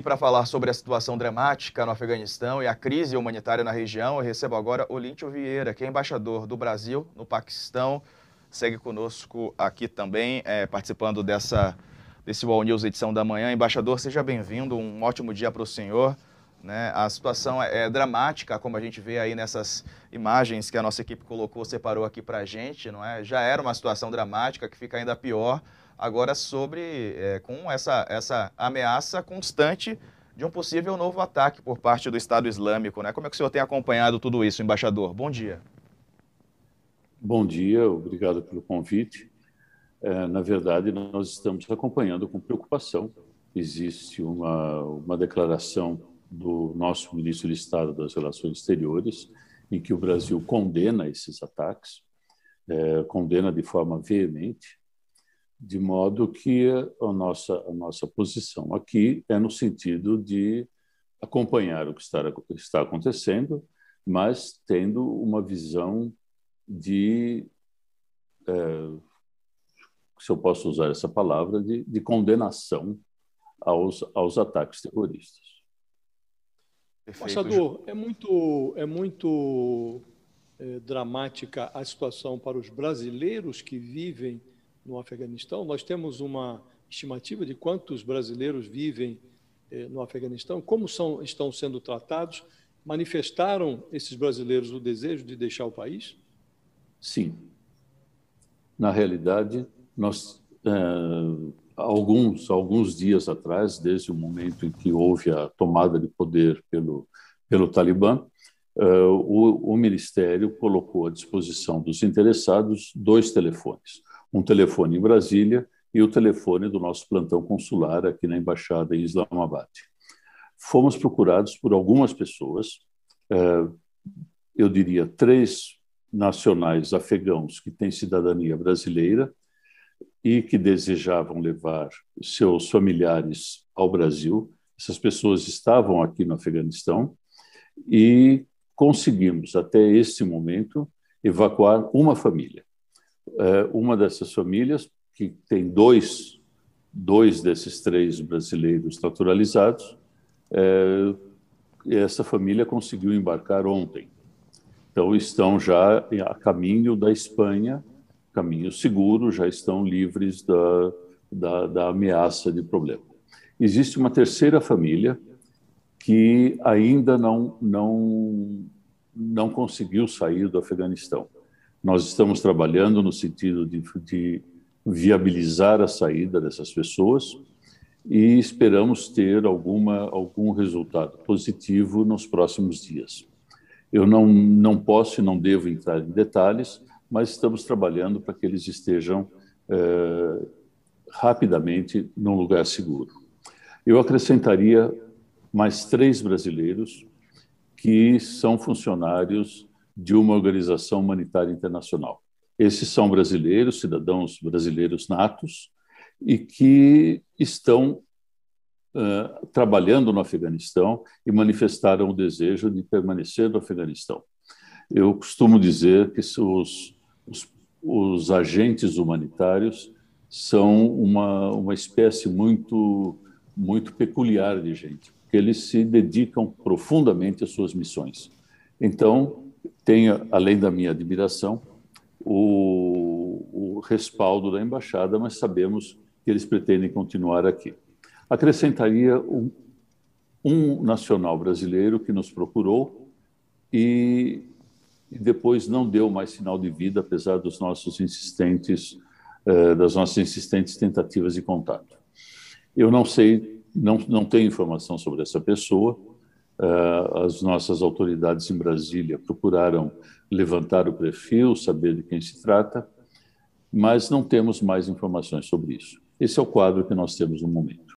E para falar sobre a situação dramática no Afeganistão e a crise humanitária na região, eu recebo agora Olíntio Vieira, que é embaixador do Brasil no Paquistão. Segue conosco aqui também, é, participando dessa, desse Wall News edição da manhã. Embaixador, seja bem-vindo, um ótimo dia para o senhor. Né? A situação é, é, dramática, como a gente vê aí nessas imagens que a nossa equipe colocou, separou aqui para a gente. Não é? Já era uma situação dramática que fica ainda pior agora sobre é, com essa, essa ameaça constante de um possível novo ataque por parte do Estado Islâmico. Né? Como é que o senhor tem acompanhado tudo isso, embaixador? Bom dia. Bom dia, obrigado pelo convite. É, na verdade, nós estamos acompanhando com preocupação. Existe uma, uma declaração do nosso ministro de Estado das Relações Exteriores, em que o Brasil condena esses ataques, eh, condena de forma veemente, de modo que a nossa, a nossa posição aqui é no sentido de acompanhar o que está, está acontecendo, mas tendo uma visão de, eh, se eu posso usar essa palavra, de, de condenação aos, aos ataques terroristas. Perfeito. Embaixador, é muito, é muito é, dramática a situação para os brasileiros que vivem no Afeganistão. Nós temos uma estimativa de quantos brasileiros vivem é, no Afeganistão, como são, estão sendo tratados. Manifestaram esses brasileiros o desejo de deixar o país? Sim. Na realidade, nós, é, alguns alguns dias atrás, desde o momento em que houve a tomada de poder pelo pelo Talibã, uh, o, o Ministério colocou à disposição dos interessados dois telefones, um telefone em Brasília e o telefone do nosso plantão consular aqui na embaixada em Islamabad. Fomos procurados por algumas pessoas, uh, eu diria três nacionais afegãos que têm cidadania brasileira e que desejavam levar seus familiares ao Brasil. Essas pessoas estavam aqui no Afeganistão e conseguimos, até esse momento, evacuar uma família. Eh, uma dessas famílias, que tem dois, dois desses três brasileiros naturalizados, eh, essa família conseguiu embarcar ontem. Então, estão já a caminho da Espanha caminho seguro, já estão livres da, da, da ameaça de problema. Existe uma terceira família que ainda não, não, não conseguiu sair do Afeganistão. Nós estamos trabalhando no sentido de, de viabilizar a saída dessas pessoas e esperamos ter alguma, algum resultado positivo nos próximos dias. Eu não, não posso e não devo entrar em detalhes, mas estamos trabalhando para que eles estejam eh, rapidamente num lugar seguro. Eu acrescentaria mais três brasileiros que são funcionários de uma organização humanitária internacional. Esses são brasileiros, cidadãos brasileiros natos, e que estão uh, trabalhando no Afeganistão e manifestaram o desejo de permanecer no Afeganistão. Eu costumo dizer que os os, os agentes humanitários são uma, uma espécie muito, muito peculiar de gente, porque eles se dedicam profundamente às suas missões. Então, tenho, além da minha admiração, o, o respaldo da embaixada, mas sabemos que eles pretendem continuar aqui. Acrescentaria um, um nacional brasileiro que nos procurou e e depois não deu mais sinal de vida, apesar dos nossos insistentes, eh, das nossas insistentes tentativas de contato. Eu não sei, não, não tenho informação sobre essa pessoa. Eh, as nossas autoridades em Brasília procuraram levantar o perfil, saber de quem se trata, mas não temos mais informações sobre isso. Esse é o quadro que nós temos no momento.